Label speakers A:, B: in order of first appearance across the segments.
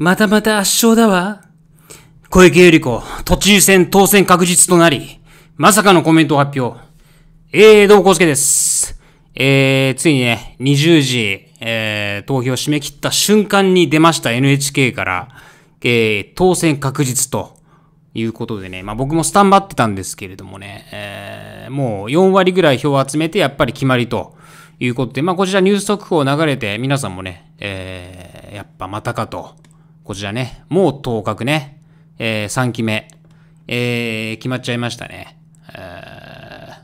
A: またまた圧勝だわ。小池百合子、都知事選当選確実となり、まさかのコメント発表。えー、どうこうすけです。えー、ついにね、20時、えー、投票締め切った瞬間に出ました NHK から、えー、当選確実ということでね、まあ僕もスタンバってたんですけれどもね、えー、もう4割ぐらい票を集めてやっぱり決まりということで、まあこちらニュース速報流れて皆さんもね、えー、やっぱまたかと。こちらね、もう当確ね、えー、3期目、えー、決まっちゃいましたね。えー、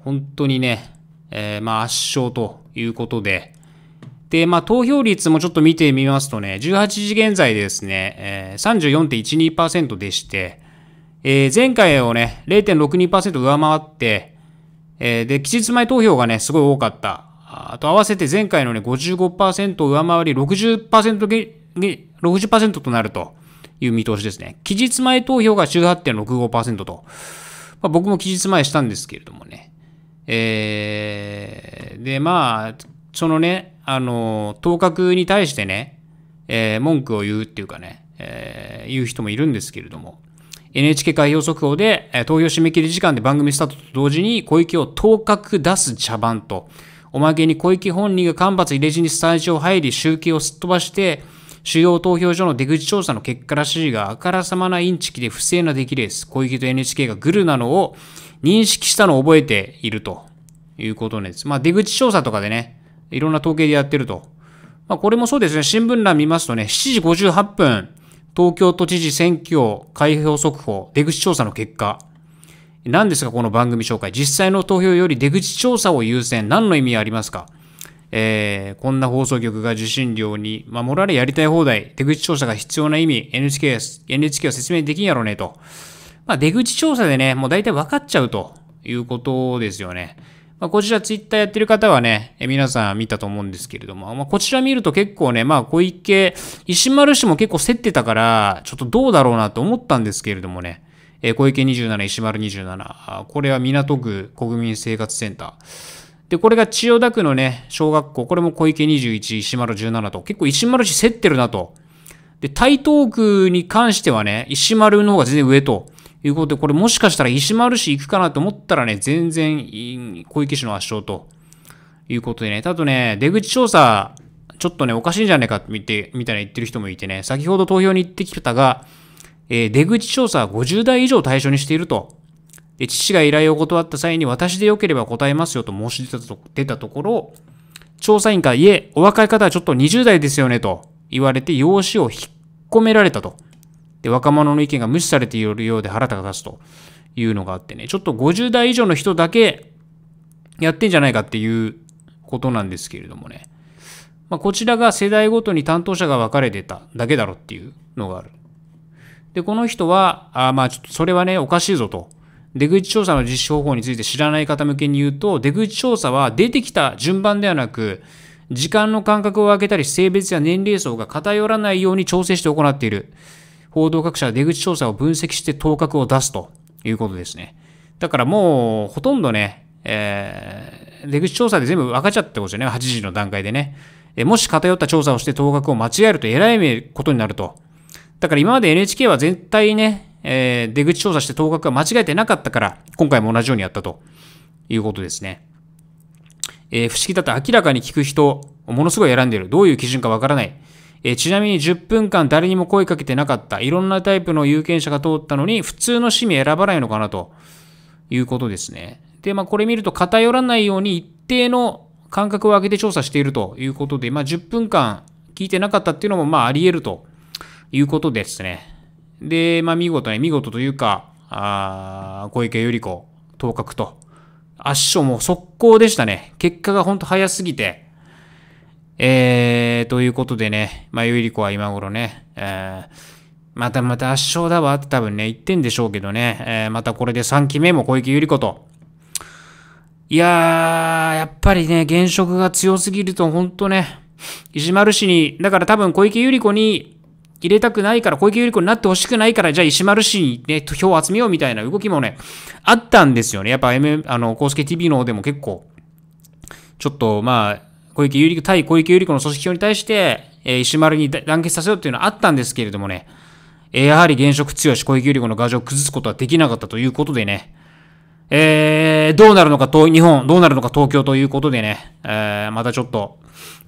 A: 本当にね、えー、まあ圧勝ということで、で、まあ投票率もちょっと見てみますとね、18時現在ですね、えー、34.12%でして、えー、前回をね、0.62%上回って、えー、で、期日前投票がね、すごい多かった。あと合わせて前回のね、55%上回り60% 60%となるという見通しですね。期日前投票が18.65%と。まあ、僕も期日前したんですけれどもね。えー、で、まあ、そのね、あの、当確に対してね、えー、文句を言うっていうかね、えー、言う人もいるんですけれども、NHK 開票速報で、えー、投票締め切り時間で番組スタートと同時に小池を当確出す茶番と、おまけに小池本人が間髪入れ地にスタジオ入り、集計をすっ飛ばして、主要投票所の出口調査の結果らしいが、あからさまなインチキで不正な出来です。小池と NHK がグルなのを認識したのを覚えているということです。まあ、出口調査とかでね、いろんな統計でやってると。まあ、これもそうですね、新聞欄見ますとね、7時58分、東京都知事選挙開票速報、出口調査の結果。何ですか、この番組紹介。実際の投票より出口調査を優先。何の意味ありますかえー、こんな放送局が受信料に守られやりたい放題、出口調査が必要な意味、NHK、NHK は説明できんやろね、と。まあ、出口調査でね、もう大体分かっちゃうということですよね。まあ、こちらツイッターやってる方はね、え皆さん見たと思うんですけれども、まあ、こちら見ると結構ね、まあ、小池、石丸氏も結構競ってたから、ちょっとどうだろうなと思ったんですけれどもね、え小池27、石丸27、これは港区国民生活センター。で、これが千代田区のね、小学校、これも小池21、石丸17と、結構石丸市競ってるなと。で、台東区に関してはね、石丸の方が全然上ということで、これもしかしたら石丸市行くかなと思ったらね、全然小池市の圧勝ということでね、たとね、出口調査、ちょっとね、おかしいんじゃねえかって見て、みたいな言ってる人もいてね、先ほど投票に行ってきたが、えー、出口調査は50代以上対象にしていると父が依頼を断った際に私でよければ答えますよと申し出たと出たところ、調査員から、いえ、お若い方はちょっと20代ですよねと言われて、養子を引っ込められたと。で、若者の意見が無視されているようで腹が立つというのがあってね、ちょっと50代以上の人だけやってんじゃないかっていうことなんですけれどもね。まあ、こちらが世代ごとに担当者が分かれてただけだろうっていうのがある。で、この人は、あまあ、ちょっとそれはね、おかしいぞと。出口調査の実施方法について知らない方向けに言うと、出口調査は出てきた順番ではなく、時間の間隔を空けたり、性別や年齢層が偏らないように調整して行っている。報道各社は出口調査を分析して頭角を出すということですね。だからもう、ほとんどね、えー、出口調査で全部分かっちゃってことですよね。8時の段階でね。えもし偏った調査をして頭角を間違えるとえらいことになると。だから今まで NHK は絶対ね、えー、出口調査して当確は間違えてなかったから、今回も同じようにやったということですね。えー、不思議だと明らかに聞く人、ものすごい選んでる。どういう基準かわからない。えー、ちなみに10分間誰にも声かけてなかった。いろんなタイプの有権者が通ったのに、普通の市民選ばないのかなということですね。で、まあこれ見ると偏らないように一定の間隔を空けて調査しているということで、まあ10分間聞いてなかったっていうのもまああり得るということですね。で、まあ見事ね、見事というか、あ小池百合子、当確と。圧勝も速攻でしたね。結果がほんと早すぎて。えー、ということでね、まあ、ゆ子は今頃ね、えー、またまた圧勝だわって多分ね、言ってんでしょうけどね、えー、またこれで3期目も小池百合子と。いやー、やっぱりね、現職が強すぎると本当ね、石丸氏に、だから多分小池百合子に、入れたくないから、小池百合子になってほしくないから、じゃあ石丸氏にね、票を集めようみたいな動きもね、あったんですよね。やっぱ、M、あの、公式 TV の方でも結構、ちょっと、まあ、小池百合子、対小池百合子の組織票に対して、えー、石丸に団結させようっていうのはあったんですけれどもね、えやはり現職強し小池百合子の牙城を崩すことはできなかったということでね、えー、どうなるのかと、日本、どうなるのか東京ということでね、えー、またちょっと、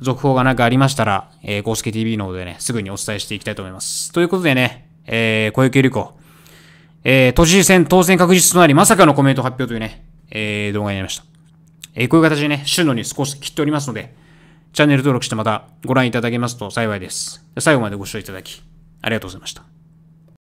A: 続報がなんかありましたら、えー、公式 TV の方でね、すぐにお伝えしていきたいと思います。ということでね、えー、小池百合子、えー、都知事選当選確実となり、まさかのコメント発表というね、えー、動画になりました。えー、こういう形でね、週のに少し切っておりますので、チャンネル登録してまたご覧いただけますと幸いです。最後までご視聴いただき、ありがとうございました。